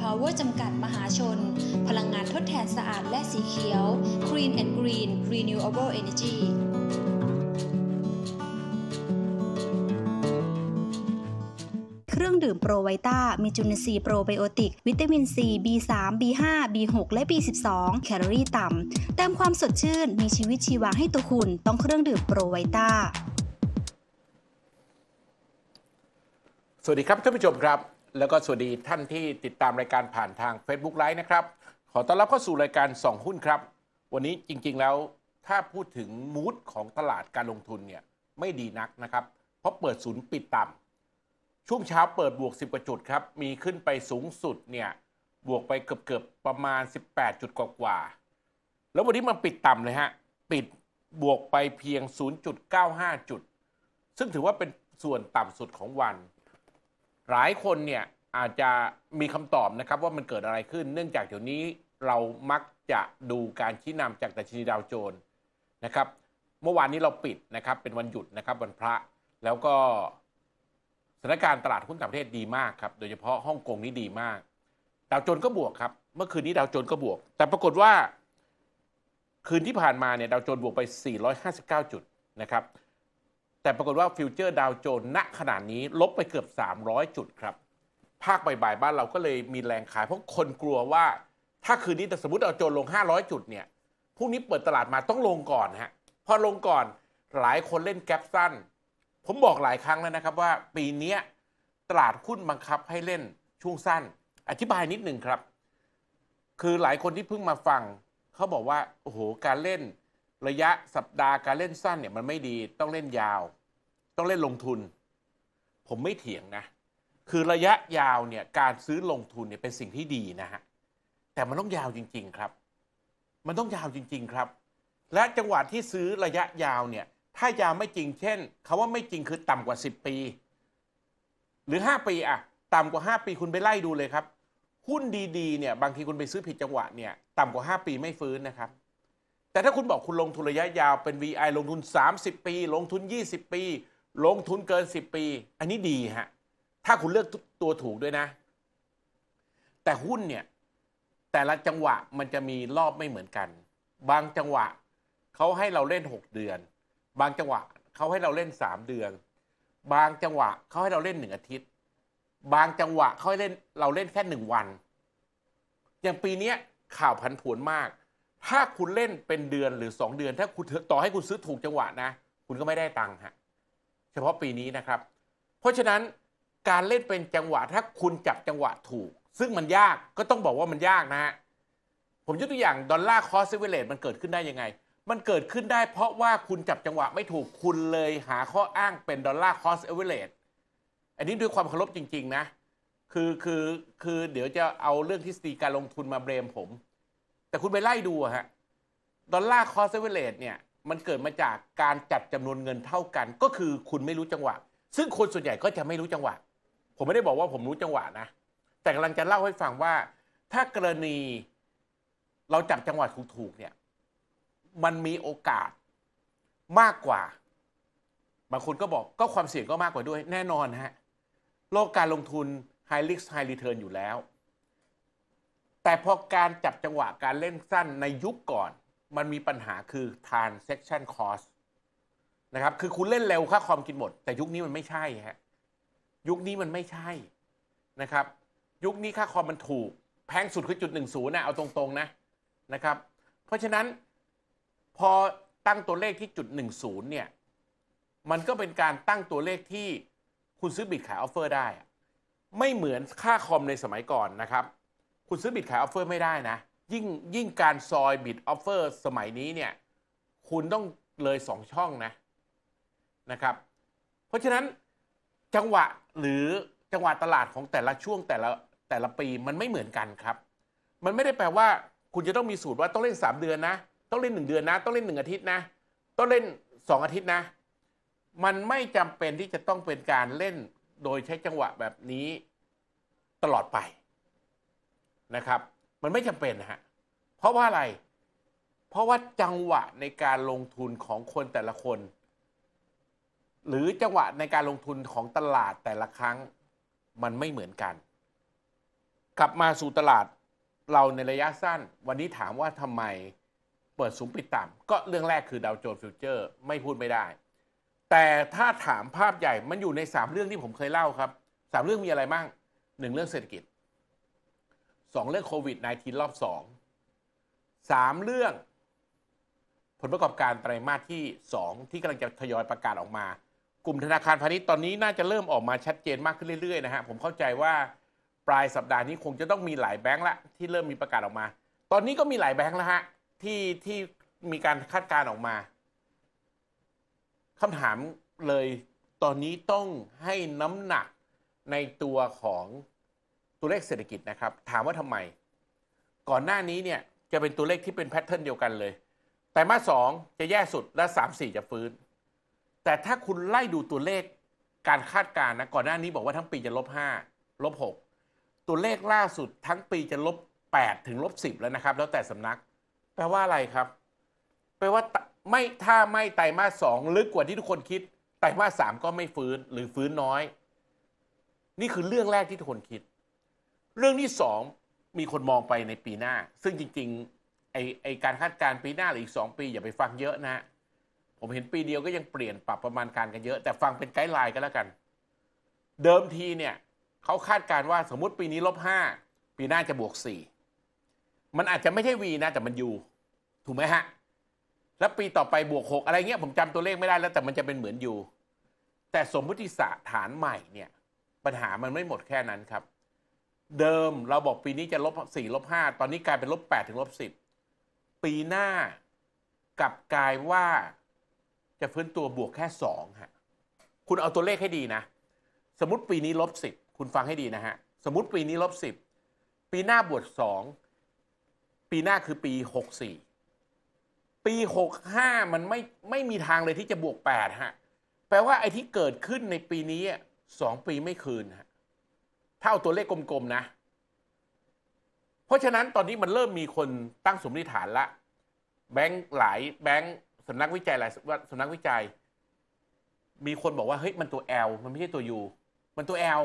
พาวเวอร์จำกัดมหาชน พลังงานทดแทนสะอาดและสีเขียว Green and Green Renewable Energy ครื่องดื่มโปรไวต้ามีจุลินทรีย์โปรไบโอติก วิตามินซี B3 B5 B6 และ B12 แคลอรี่ต่ำ เติมความสดชื่น มีชีวิตชีวาให้ตัวคุณ ต้องเครื่องดื่มโปรไวต้าสวัสดีครับท่านผู้ชมครับแล้วก็สวัสดีท่านที่ติดตามรายการผ่านทาง Facebook ไล v ์นะครับ ขอต้อนรับเข้าสู่รายการสองหุ้นครับ วันนี้จริงๆแล้วถ้าพูดถึงมูดของตลาดการลงทุนเนี่ยไม่ดีนักนะครับ เพราะเปิดศูนย์ปิดต่ำ ช่วงเช้าเปิดบวก 10กว่าจุดครับ มีขึ้นไปสูงสุดเนี่ยบวกไปเกือบๆ ประมาณ 18 จุดกว่าๆ แล้ววันนี้มันปิดต่ำเลยฮะ ปิดบวกไปเพียง 0.95 จุด ซึ่งถือว่าเป็นส่วนต่ำสุดของวันหลายคนเนี่ยอาจจะมีคำตอบนะครับว่ามันเกิดอะไรขึ้น เนื่องจากเดี๋ยวนี้เรามักจะดูการชี้นำจากแต่ชนีดาวโจนส์นะครับ เมื่อวานนี้เราปิดนะครับเป็นวันหยุดนะครับ วันพระแล้วก็สถานการณ์ตลาดหุ้นต่างประเทศดีมากครับโดยเฉพาะฮ่องกงนี่ดีมาก ดาวโจนส์ก็บวกครับเมื่อคืนนี้ดาวโจนส์ก็บวก แต่ปรากฏว่าคืนที่ผ่านมาเนี่ยดาวโจนส์บวกไป 459 จุดนะครับแต่ปรากฏว่าฟิวเจอร์ดาวโจนส์ณขนาดนี้ลบไปเกือบ 300 จุดครับ ภาคบ่ายบ้านเราก็เลยมีแรงขาย เพราะคนกลัวว่าถ้าคืนนี้ แต่สมมติดาวโจนส์ลง 500 จุดเนี่ยพรุ่งนี้เปิดตลาดมาต้องลงก่อนฮะพอลงก่อนหลายคนเล่นแกลบสั้น ผมบอกหลายครั้งแล้วนะครับว่าปีนี้ตลาดหุ้นบังคับให้เล่นช่วงสั้น อธิบายนิดหนึ่งครับ คือหลายคนที่เพิ่งมาฟังเขาบอกว่าโอ้โหการเล่นระยะสัปดาห์การเล่นสั้นเนี่ยมันไม่ดีต้องเล่นยาว ต้องเล่นลงทุน ผมไม่เถียงนะคือระยะยาวเนี่ยการซื้อลงทุนเนี่ยเป็นสิ่งที่ดีนะฮะแต่มันต้องยาวจริง ๆครับ มันต้องยาวจริงๆครับ และจังหวะที่ซื้อระยะยาวเนี่ย ถ้ายาวไม่จริงเช่นคาว่าไม่จริงคือต่ำกว่า 10 ปี หรือ 5 ปีอะต่ำกว่า 5 ปีคุณไปไล่ดูเลยครับ หุ้นดีๆเนี่ย บางทีคุณไปซื้อผิดจังหวะเนี่ยต่ำกว่า 5 ปีไม่ฟื้นนะครับแต่ถ้าคุณบอกคุณลงทุนระยะยาวเป็น VI ลงทุน 30 ปี ลงทุน20ปี ลงทุนเกิน 10ปี อันนี้ดีฮะถ้าคุณเลือกตัวถูกด้วยนะ แต่หุ้นเนี่ย แต่ละจังหวะมันจะมีรอบไม่เหมือนกัน บางจังหวะเขาให้เราเล่น 6 เดือน บางจังหวะเขาให้เราเล่น3เดือน บางจังหวะเขาให้เราเล่น1อาทิตย์ บางจังหวะเขาให้เล่นเราเล่นแค่1วัน อย่างปีนี้ข่าวผันผวนมากถ้าคุณเล่นเป็นเดือนหรือ 2 เดือนถ้าคุณต่อให้คุณซื้อถูกจังหวะนะ คุณก็ไม่ได้ตังค์ฮะเฉพาะปีนี้นะครับ เพราะฉะนั้นการเล่นเป็นจังหวะถ้าคุณจับจังหวะถูก ซึ่งมันยากก็ต้องบอกว่ามันยากนะฮะผมยกตัวอย่างดอลลาร์คอสเซเวเลตมันเกิดขึ้นได้ยังไง มันเกิดขึ้นได้เพราะว่าคุณจับจังหวะไม่ถูกคุณเลยหาข้ออ้างเป็นดอลลาร์คอสเซเวเลตอันนี้ด้วยความเคารพจริงๆนะคือคือคือเดี๋ยวจะเอาเรื่องทฤษฎีการลงทุนมาเบรมผมแต่คุณไปไล่ดูฮะดอลลาร์คอสเซเวเลตเนี่ยมันเกิดมาจากการจัดจำนวนเงินเท่ากัน ก็คือคุณไม่รู้จังหวะ ซึ่งคนส่วนใหญ่ก็จะไม่รู้จังหวะ ผมไม่ได้บอกว่าผมรู้จังหวะนะ แต่กำลังจะเล่าให้ฟังว่า ถ้ากรณีเราจับจังหวะถูกๆเนี่ยมันมีโอกาสมากกว่า บางคนก็บอกก็ความเสี่ยงก็มากกว่าด้วย แน่นอนฮะโลกการลงทุน high risk high return อยู่แล้วแต่พอการจับจังหวะการเล่นสั้นในยุคก่อนมันมีปัญหาคือ transaction cost นะครับคือคุณเล่นเร็วค่าคอมกินหมด แต่ยุคนี้มันไม่ใช่ฮะยุคนี้มันไม่ใช่นะครับ ยุคนี้ค่าคอมมันถูก แพงสุดคือจุดหนึ่งศูนย์นะเอาตรงๆนะนะครับ เพราะฉะนั้น พอตั้งตัวเลขที่จุดหนึ่งศูนย์เนี่ยมันก็เป็นการตั้งตัวเลขที่คุณซื้อบิตขายออฟเฟอร์ได้ไม่เหมือนค่าคอมในสมัยก่อนนะครับคุณซื้อบิตขายออฟเฟอร์ไม่ได้นะ ยิ่งยิ่งการซอยบิตออฟเฟอร์สมัยนี้เนี่ยคุณต้องเลยสองช่องนะนะครับเพราะฉะนั้น จังหวะหรือจังหวะตลาดของแต่ละช่วงแต่ละแต่ละปีมันไม่เหมือนกันครับ มันไม่ได้แปลว่าคุณจะต้องมีสูตรว่าต้องเล่น 3 เดือนนะต้องเล่น 1 เดือนนะต้องเล่น 1 อาทิตย์นะต้องเล่น 2 อาทิตย์นะ มันไม่จำเป็นที่จะต้องเป็นการเล่น โดยใช้จังหวะแบบนี้ตลอดไปนะครับมันไม่จำเป็นนะฮะเพราะว่าอะไร เพราะว่าจังหวะในการลงทุนของคนแต่ละคน หรือจังหวะในการลงทุนของตลาดแต่ละครั้งมันไม่เหมือนกัน กลับมาสู่ตลาดเราในระยะสั้นวันนี้ถามว่าทำไมเปิดสูงปิดต่ำก็เรื่องแรกคือดาวโจนส์ฟิวเจอร์ ไม่พูดไม่ได้ แต่ถ้าถามภาพใหญ่มันอยู่ใน 3 เรื่องที่ผมเคยเล่าครับ3เรื่องมีอะไรบ้างหนึ่งเรื่องเศรษฐกิจสองเรื่องโควิด -19 รอบสองสามเรื่อง ผลประกอบการไตรมาสที่สองที่กำลังจะทยอยประกาศออกมา กลุ่มธนาคารพาณิชย์ตอนนี้น่าจะเริ่มออกมาชัดเจนมากขึ้นเรื่อยๆนะฮะผมเข้าใจว่าปลายสัปดาห์นี้คงจะต้องมีหลายแบงค์ละที่เริ่มมีประกาศออกมา ตอนนี้ก็มีหลายแบงค์ละฮะที่ที่มีการคาดการณ์ออกมาคำถามเลยตอนนี้ต้องให้น้ำหนักในตัวของตัวเลขเศรษฐกิจนะครับถามว่าทำไม ก่อนหน้านี้เนี่ยจะเป็นตัวเลขที่เป็นแพทเทิร์นเดียวกันเลย แต่มาสองจะแย่สุดและสามสี่จะฟื้น แต่ถ้าคุณไล่ดูตัวเลขการคาดการณ์นะก่อนหน้านี้บอกว่าทั้งปีจะลบห้าลบหกตัวเลขล่าสุดทั้งปีจะลบแปดถึงลบสิบแล้วนะครับ แล้วแต่สำนัก แปลว่าอะไรครับแปลว่าไม่ถ้าไม่ไตรมาสสองลึกกว่าที่ทุกคนคิดไตรมาสสามก็ไม่ฟื้น หรือฟื้นน้อย นี่คือเรื่องแรกที่ทุกคนคิดเรื่องที่สองมีคนมองไปในปีหน้า ซึ่งจริงๆไอไอการคาดการณ์ปีหน้าหรืออีกสองปีอย่าไปฟังเยอะนะผมเห็นปีเดียวก็ยังเปลี่ยนปรับประมาณการกันเยอะ แต่ฟังเป็นไกด์ไลน์ก็แล้วกัน เดิมทีเนี่ยเขาคาดการณ์ว่าสมมติปีนี้ลบห้าปีหน้าจะบวกสี่มันอาจจะไม่ใช่วีนะแต่มันยูถูกไหมฮะ แล้วปีต่อไปบวกหกอะไรเงี้ยผมจำตัวเลขไม่ได้แล้วแต่มันจะเป็นเหมือนยูแต่สมมติฐานใหม่เนี่ยปัญหามันไม่หมดแค่นั้นครับเดิมเราบอกปีนี้จะลบสี่ลบห้า ตอนนี้กลายเป็นลบแปดถึงลบสิบปีหน้า กลับกลายว่าจะฟื้นตัวบวกแค่สองฮะ คุณเอาตัวเลขให้ดีนะ สมมติปีนี้ลบสิบคุณฟังให้ดีนะฮะ สมมติปีนี้ลบสิบปีหน้าบวกสองปีหน้าคือปีหกสี่ ปีหกห้า มันไม่ไม่มีทางเลยที่จะบวกแปดฮะ แปลว่าไอ้ที่เกิดขึ้นในปีนี้สองปีไม่คืนฮะถ้าเอาตัวเลขกลมๆนะ เพราะฉะนั้นตอนนี้มันเริ่มมีคนตั้งสมมติฐานละแบงค์หลายแบงค์สำนักวิจัยหลายสำนักวิจัย มีคนบอกว่าเฮ้ยมันตัว L มันไม่ใช่ตัว U มันตัว L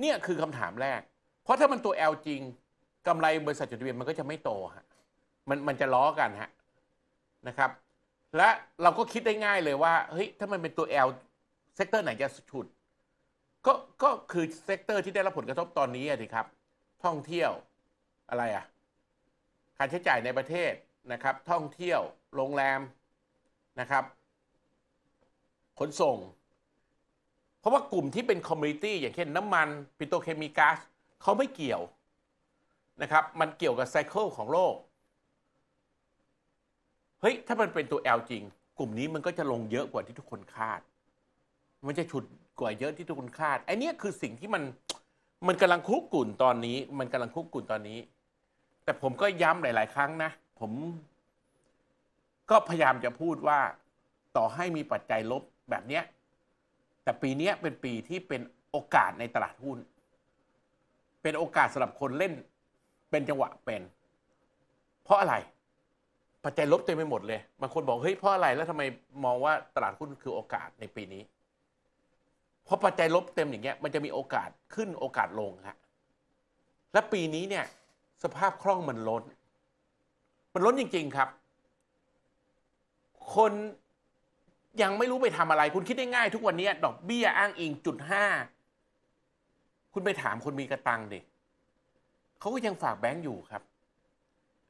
เนี่ยคือคำถามแรก เพราะถ้ามันตัว L จริง กำไรบริษัทจดทะเบียนมันก็จะไม่โตฮะมันมันจะล้อกันฮะนะครับ และเราก็คิดได้ง่ายเลยว่าเฮ้ยถ้ามันเป็นตัว L เซกเตอร์ ไหนจะฉุดก็ก็คือเซกเตอร์ที่ได้รับผลกระทบตอนนี้สิครับท่องเที่ยวอะไรอ่ะค่าใช้จ่ายในประเทศนะครับ ท่องเที่ยวโรงแรมนะครับ ขนส่ง เพราะว่ากลุ่มที่เป็นคอมมิตี้อย่างเช่นน้ำมันปิโตรเคมีก๊าซเขาไม่เกี่ยวนะครับ มันเกี่ยวกับไซเคิลของโลก เฮ้ย ถ้ามันเป็นตัว L จริง กลุ่มนี้มันก็จะลงเยอะกว่าที่ทุกคนคาด มันจะฉุดกว่าเยอะที่ทุกคนคาดไอ้นนี่คือสิ่งที่มัน มันกำลังคุกกุ่นตอนนี้ มันกำลังคุกกุ่นตอนนี้ แต่ผมก็ย้ำหลาย ๆครั้งนะผม ก็พยายามจะพูดว่า ต่อให้มีปัจจัยลบแบบเนี้ย แต่ปีนี้เป็นปีที่เป็นโอกาสในตลาดหุ้น เป็นโอกาสสำหรับคนเล่น เป็นจังหวะเป็น เพราะอะไร ปัจจัยลบเต็มไปหมดเลยบางคนบอกเฮ้ยเพราะอะไรแล้วทำไมมองว่าตลาดหุ้นคือโอกาสในปีนี้พอปัจจัยลบเต็มอย่างเงี้ยมันจะมีโอกาสขึ้นโอกาสลงฮะและปีนี้เนี่ยสภาพคล่องมันล้น มันล้นจริง ๆครับ คนยังไม่รู้ไปทำอะไร คุณคิดได้ง่าย ทุกวันนี้ดอกเบี้ยอ้างอิงจุดห้าคุณไปถามคนมีกระตังดิเขาก็ยังฝากแบงก์อยู่ครับ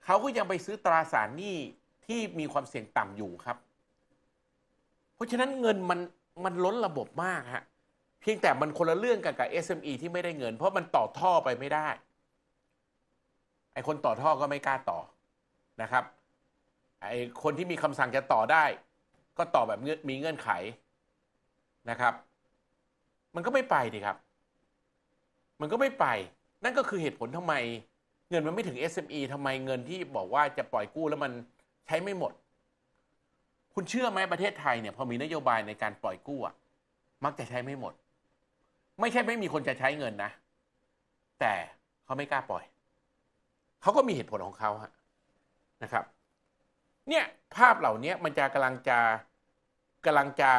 เขาก็ยังไปซื้อตราสารหนี้ที่มีความเสี่ยงต่ำอยู่ครับ เพราะฉะนั้นเงินมันมันล้นระบบมากฮะเพียงแต่มันคนละเรื่องกันกับ SME ที่ไม่ได้เงิน เพราะมันต่อท่อไปไม่ได้ไอคนต่อท่อก็ไม่กล้าต่อนะครับไอคนที่มีคำสั่งจะต่อได้ ก็ต่อแบบมีเงื่อนไขนะครับ มันก็ไม่ไปดีครับ มันก็ไม่ไป นั่นก็คือเหตุผลทำไม เงินมันไม่ถึง SME ทำไมเงินที่บอกว่าจะปล่อยกู้แล้วมันใช้ไม่หมด คุณเชื่อไหมประเทศไทยเนี่ยพอมีนโยบายในการปล่อยกู้อะมักจะใช้ไม่หมดไม่ใช่ไม่มีคนจะใช้เงินนะ แต่เขาไม่กล้าปล่อย เขาก็มีเหตุผลของเขาฮะนะครับเนี่ยภาพเหล่านี้มันจะกำลังจะกำลังจะ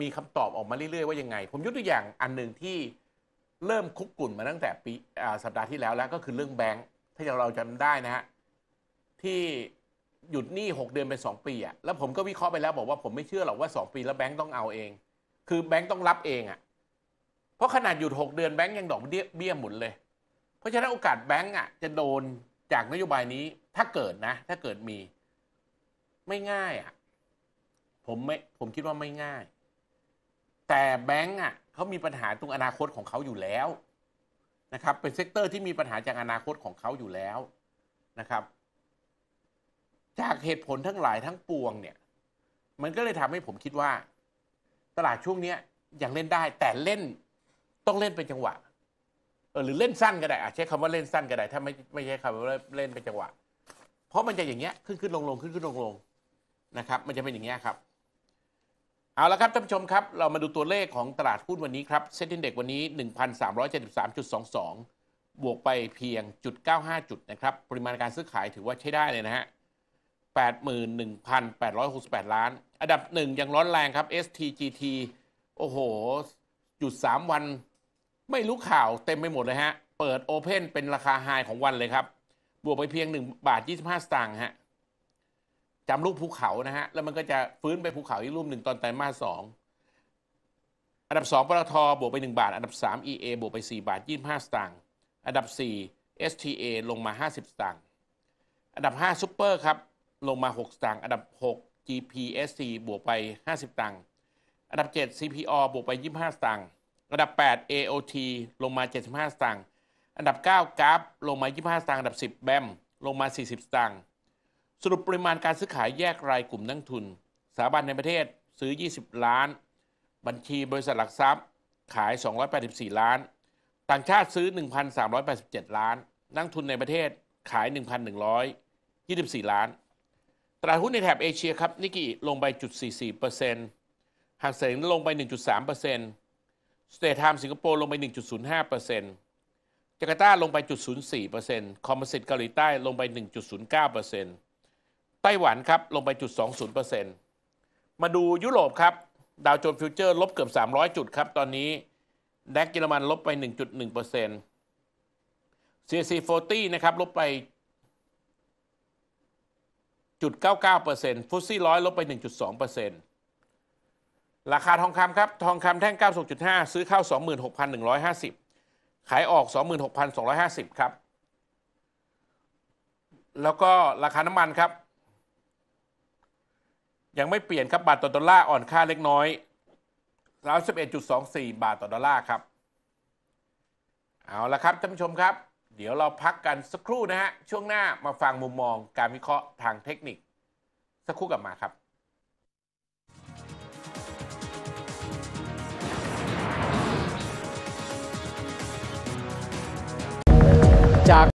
มีคำตอบออกมาเรื่อยๆว่ายังไง ผมยกตัวอย่างอันหนึ่งที่เริ่มคุกกุ่นมาตั้งแต่ปีสัปดาห์ที่แล้วแล้ว ก็คือเรื่องแบงค์ถ้าเราจำได้นะฮะที่หยุดหนี้ 6 เดือนเป็น 2 ปีอะแล้วผมก็วิเคราะห์ไปแล้ว บอกว่าผมไม่เชื่อหรอกว่า 2 ปี แล้วแบงค์ต้องเอาเอง คือแบงค์ต้องรับเองอะเพราะ ขนาดหยุด6เดือนแบงก์ยังดอกเบี้ยหมุนเลย เพราะฉะนั้นโอกาสแบงก์อ่ะ จะโดนจากนโยบายนี้ถ้าเกิดนะถ้าเกิดมีไม่ง่าย อ่ะ ผมไม่ผมคิดว่าไม่ง่าย แต่แบงก์อ่ะเขามีปัญหาตรงอนาคตของเขาอยู่แล้วนะครับ เป็นเซกเตอร์ที่มีปัญหาจากอนาคตของเขาอยู่แล้วนะครับ จากเหตุผลทั้งหลายทั้งปวง เนี่ย มันก็เลยทำให้ผมคิดว่า ตลาดช่วงนี้ยังเล่นได้ แต่เล่นต้องเล่นเป็นจังหวะเออหรือเล่นสั้นก็ได้อะใช้คำว่าเล่นสั้นก็ได้ถ้าไม่ไม่ใช้คำว่าเล่นเป็นจังหวะ เพราะมันจะอย่างเงี้ยขึ้นขึ้นลงลงขึ้นขึ้นลงลงนะครับมันจะเป็นอย่างเงี้ยครับ เอาละครับท่านผู้ชมครับ เรามาดูตัวเลขของตลาดหุ้นวันนี้ครับเซ็นดินเด็กวันนี้ 1,373.22บวกไปเพียงจุด95จุดนะครับ ปริมาณการซื้อขายถือว่าใช้ได้เลยนะฮะ81,868 ล้าน อันดับหนึ่งยังร้อนแรงครับ STGT โอ้โหจุด3วันไม่รู้ข่าวเต็มไปหมดเลยฮะเปิดโอเพนเป็นราคาไฮของวันเลยครับบวกไปเพียง 1 บาท 25 สตางค์ฮะจำรูปภูเขานะฮะแล้วมันก็จะฟื้นไปภูเขาอีกรูปหนึ่งตอนไตรมาสสองอันดับ 2ปตทบวกไป1บาท อันดับ 3 EA บวกไป 4 บาท 25 สตางค์อันดับ 4 STA ลงมา 50 สตางค์อันดับ5เปอร์ครับลงมา 6 สตางค์อันดับ 6 GPSC บวกไป 50 สตางค์อันดับ 7 CPO บวกไป 25สตางค์อันดับ 8 AOT ลงมา 75 สตางค์ อันดับ 9กราฟ ลงมา 25 สตางค์ อันดับ 10 แบมลงมา 40 สตางค์ สรุปปริมาณการซื้อขายแยกรายกลุ่มนักทุน สถาบันในประเทศซื้อ 20 ล้าน บัญชีบริษัทหลักทรัพย์ขาย 284 ล้าน ต่างชาติซื้อ 1,387 ล้าน นักทุนในประเทศขาย 1,124 ล้าน ตลาดหุ้นในแถบเอเชียครับนิกกี้ลงไปจุด44%หากเสงลงไป1.3%สเตทไทม์สิงคโปร์ลงไป 1.05%จาการ์ตาลงไป 0.04%คอมมิสิตเกาหลีใต้ ลงไป 1.09%ไต้หวันครับลงไป0.20%มาดูยุโรปครับดาวโจนส์ฟิวเจอร์ ลบเกือบ 300 จุดครับตอนนี้ แดกเยอรมันลบไป 1.1% CAC 40นะครับลบไปจุด99%ฟุตซี่ร้อยลบไป 1.2%ราคาทองคำครับ ทองคำแท่ง 96.5 ซื้อเข้า 26,150 ขายออก 26,250 ครับ แล้วก็ราคาน้ำมันครับ ยังไม่เปลี่ยนครับบาทต่อดอลลาร์อ่อนค่าเล็กน้อย31.24 บาทต่อดอลลาร์ครับ เอาละครับท่านผู้ชมครับ เดี๋ยวเราพักกันสักครู่นะฮะ ช่วงหน้ามาฟังมุมมองการวิเคราะห์ทางเทคนิค สักครู่กลับมาครับจาก